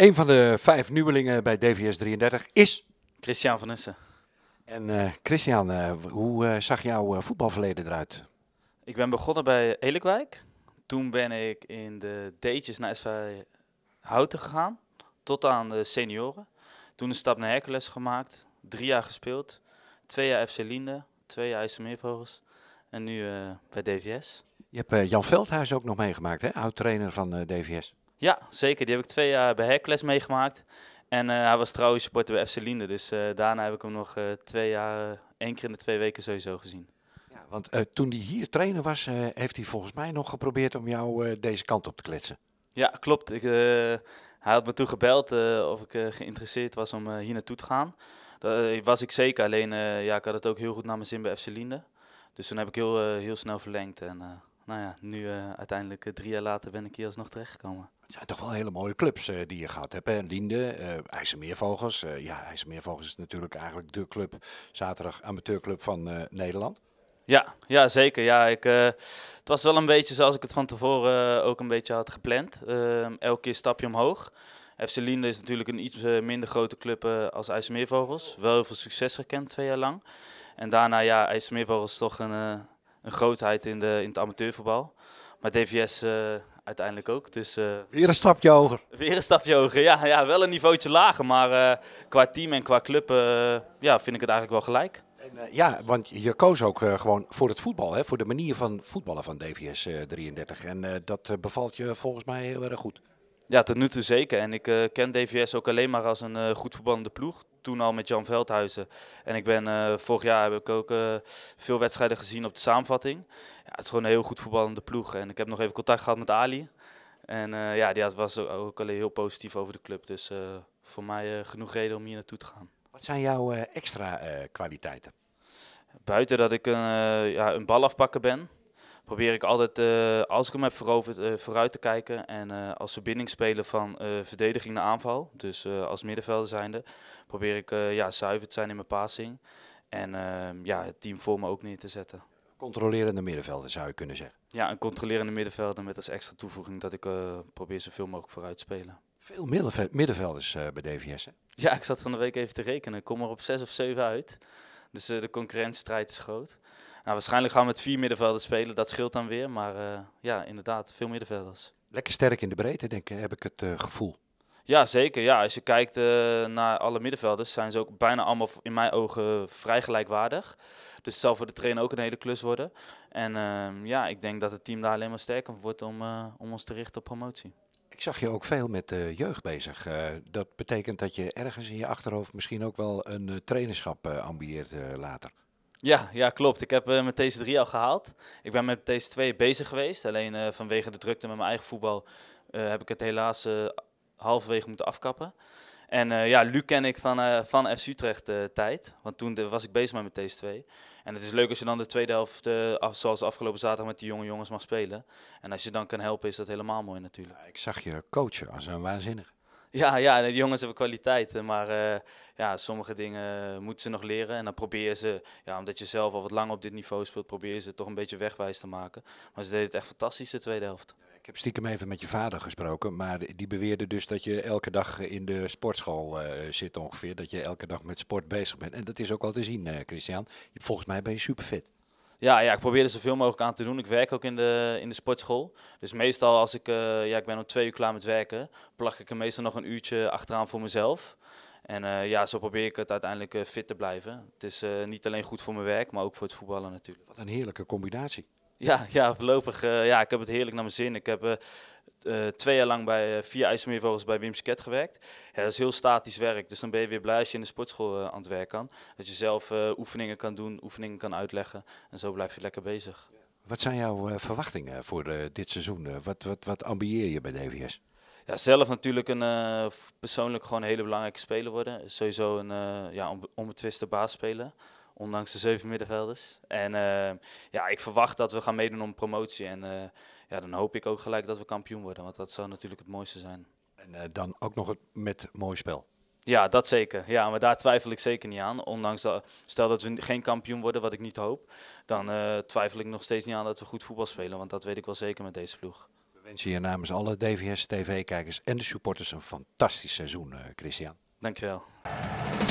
Een van de vijf nieuwelingen bij DVS 33 is... Christian van Nissen. En eh, Christian, eh, hoe eh, zag jouw voetbalverleden eruit? Ik ben begonnen bij Elikwijk. Toen ben ik in de D'tjes naar SV Houten gegaan, tot aan de senioren. Toen een stap naar Hercules gemaakt, drie jaar gespeeld, twee jaar FC Linde, twee jaar IJsselmeervogels en nu bij DVS. Je hebt Jan Veldhuis ook nog meegemaakt, hè? oud-trainer van DVS. Ja, zeker. Die heb ik twee jaar bij Hercules meegemaakt. En eh, hij was trouwens supporter bij FC Linde. Dus eh, daarna heb ik hem nog eh, twee jaar, één keer in de twee weken sowieso gezien. Ja, want toen hij hier trainer was, heeft hij volgens mij nog geprobeerd om jou deze kant op te kletsen. Ja, klopt. Ik, hij had me toen gebeld of ik geïnteresseerd was om hier naartoe te gaan. Dat was ik zeker. Alleen, ja, ik had het ook heel goed naar mijn zin bij FC Linde. Dus toen heb ik heel, heel snel verlengd. En, nou ja, nu eh, uiteindelijk eh, drie jaar later ben ik hier alsnog terechtgekomen. Het zijn toch wel hele mooie clubs eh, die je gehad hebt. Hè? Linde, IJsselmeervogels. ja, IJsselmeervogels is natuurlijk eigenlijk de club, zaterdag amateurclub van Nederland. Ja, ja, zeker. Ja, ik, het was wel een beetje zoals ik het van tevoren ook een beetje had gepland. Ehm, elke keer stapje omhoog. FC Linde is natuurlijk een iets minder grote club als IJsselmeervogels. Wel heel veel succes gekend twee jaar lang. En daarna, ja, IJsselmeervogels toch een een grootheid in, de, in het amateurvoetbal. Maar DVS eh, uiteindelijk ook. Dus, eh, weer een stapje hoger. Weer een stapje hoger, ja. ja wel een niveautje lager, maar eh, qua team en qua club ja, vind ik het eigenlijk wel gelijk. ja, want je koos ook gewoon voor het voetbal, hè, voor de manier van voetballen van DVS 33. En dat bevalt je volgens mij heel erg goed. Ja, tot nu toe zeker. En ik ken DVS ook alleen maar als een goed voetballende ploeg toen al met Jan Veldhuizen. En ik ben eh, vorig jaar heb ik ook eh, veel wedstrijden gezien op de samenvatting. Ja, het is gewoon een heel goed voetballende ploeg. En ik heb nog even contact gehad met Ali. En eh, ja, die had, was ook alleen heel positief over de club. Dus voor mij genoeg reden om hier naartoe te gaan. Wat zijn jouw extra kwaliteiten? Buiten dat ik een, ja, een bal afpakken ben probeer ik altijd, eh, als ik hem heb eh, vooruit te kijken. En uh, als verbindingsspeler van verdediging naar aanval, dus als middenvelder zijnde, probeer ik ja, zuiver te zijn in mijn passing. En ja, het team voor me ook neer te zetten. Controlerende middenvelder zou je kunnen zeggen. Ja, een controlerende middenvelder met als extra toevoeging dat ik probeer zoveel mogelijk vooruit te spelen. Veel middenvelders bij DVS hè? Ja, ik zat van de week even te rekenen. Ik kom er op zes of zeven uit. Dus de concurrentiestrijd is groot. Nou, waarschijnlijk gaan we met vier middenvelders spelen. Dat scheelt dan weer. Maar eh, ja, inderdaad, veel middenvelders. Lekker sterk in de breedte, denk ik, heb ik het eh, gevoel. Ja, zeker. Ja, als je kijkt eh, naar alle middenvelders, zijn ze ook bijna allemaal in mijn ogen vrij gelijkwaardig. Dus het zal voor de trainer ook een hele klus worden. En ehm, ja, ik denk dat het team daar alleen maar sterker wordt om, om ons te richten op promotie. Ik zag je ook veel met de jeugd bezig. dat betekent dat je ergens in je achterhoofd misschien ook wel een trainerschap uh, ambieert later. Ja, ja, klopt. Ik heb eh, met mijn drie 3 al gehaald. Ik ben met deze 2 bezig geweest. Alleen eh, vanwege de drukte met mijn eigen voetbal eh, heb ik het helaas halverwege moeten afkappen. En ja, Luc ken ik van, van FC Utrecht tijd. Want toen was ik bezig met mijn Tese 2. En het is leuk als je dan de tweede helft, af, zoals afgelopen zaterdag, met die jonge jongens mag spelen. En als je dan kan helpen, is dat helemaal mooi natuurlijk. ik zag je coachen als een waanzinnig. Ja, ja die jongens hebben kwaliteiten, eh, maar eh, ja, sommige dingen moeten ze nog leren. En dan probeer ze, ja, omdat je zelf al wat lang op dit niveau speelt, probeer ze toch een beetje wegwijs te maken. Maar ze deden het echt fantastisch de tweede helft. Ik heb stiekem even met je vader gesproken, maar die beweerde dus dat je elke dag in de sportschool eh, zit ongeveer. Dat je elke dag met sport bezig bent. En dat is ook wel te zien, Christian. Volgens mij ben je superfit. Ja, ja, ik probeer er zoveel mogelijk aan te doen. Ik werk ook in de, in de sportschool. Dus meestal als ik, eh, ja, ik ben om twee uur klaar met werken, plak ik er meestal nog een uurtje achteraan voor mezelf. En eh, ja, zo probeer ik het uiteindelijk eh, fit te blijven. Het is niet alleen goed voor mijn werk, maar ook voor het voetballen natuurlijk. Wat een heerlijke combinatie. Ja, ja voorlopig. ja, ik heb het heerlijk naar mijn zin. Ik heb uh, twee jaar lang bij uh, vier bij Wim Sket gewerkt. Ja, dat is heel statisch werk, dus dan ben je weer blij als je in de sportschool eh, aan het werk kan. Dat je zelf oefeningen kan doen, oefeningen kan uitleggen en zo blijf je lekker bezig. Wat zijn jouw verwachtingen voor dit seizoen? wat, wat, wat ambieer je bij DVS? Ja, zelf natuurlijk een persoonlijk gewoon een hele belangrijke speler worden. Sowieso een ja, onbetwiste baas spelen. Ondanks de zeven middenvelders. En eh, ja, ik verwacht dat we gaan meedoen om promotie. En eh, ja, dan hoop ik ook gelijk dat we kampioen worden. Want dat zou natuurlijk het mooiste zijn. En eh, dan ook nog met mooi spel. Ja, dat zeker. Ja, maar daar twijfel ik zeker niet aan. Ondanks dat, stel dat we geen kampioen worden, wat ik niet hoop, dan twijfel ik nog steeds niet aan dat we goed voetbal spelen. Want dat weet ik wel zeker met deze ploeg. We wensen je namens alle DVS-TV-kijkers en de supporters een fantastisch seizoen, uh, Christian. Dankjewel.